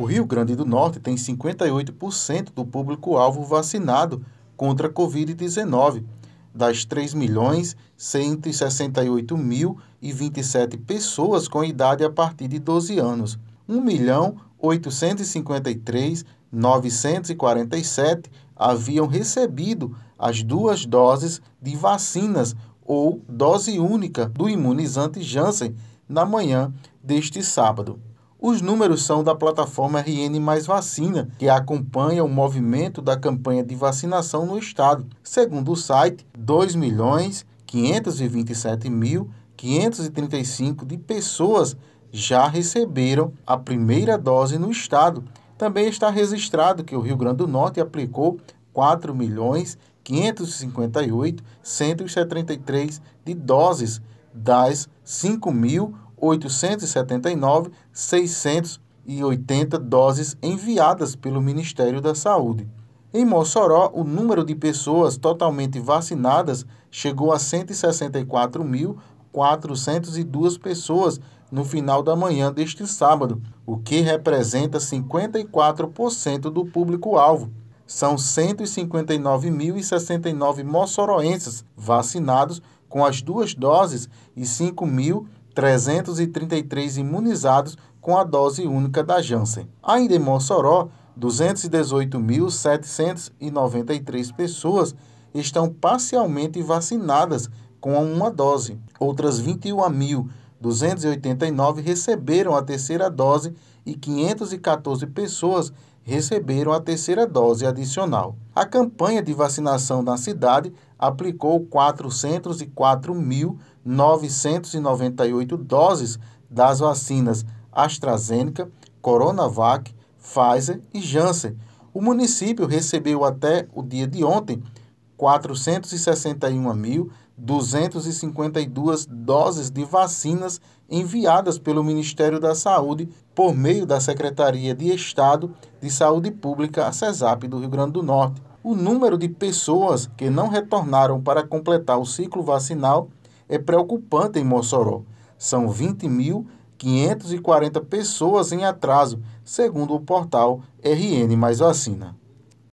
O Rio Grande do Norte tem 58% do público-alvo vacinado contra a Covid-19, das 3 milhões 168 mil e 27 pessoas com idade a partir de 12 anos, 1 milhão 853 947 haviam recebido as duas doses de vacinas ou dose única do imunizante Janssen na manhã deste sábado. Os números são da plataforma RN Mais Vacina, que acompanha o movimento da campanha de vacinação no estado. Segundo o site, 2.527.535 milhões mil de pessoas já receberam a primeira dose no estado. Também está registrado que o Rio Grande do Norte aplicou 4.558.173 milhões de doses das 5 mil 879.680 doses enviadas pelo Ministério da Saúde. Em Mossoró, o número de pessoas totalmente vacinadas chegou a 164.402 pessoas no final da manhã deste sábado, o que representa 54% do público-alvo. São 159.069 moçoroenses vacinados com as duas doses e 5.000 333 imunizados com a dose única da Janssen. Ainda em Mossoró, 218.793 pessoas estão parcialmente vacinadas com uma dose. Outras 21.289 receberam a terceira dose e 514 pessoas receberam a terceira dose adicional. A campanha de vacinação na cidade aplicou 404.998 doses das vacinas AstraZeneca, Coronavac, Pfizer e Janssen. O município recebeu até o dia de ontem 461.000 252 doses de vacinas enviadas pelo Ministério da Saúde por meio da Secretaria de Estado de Saúde Pública, a CESAP, do Rio Grande do Norte. O número de pessoas que não retornaram para completar o ciclo vacinal é preocupante em Mossoró. São 20.540 pessoas em atraso, segundo o portal RN Mais Vacina.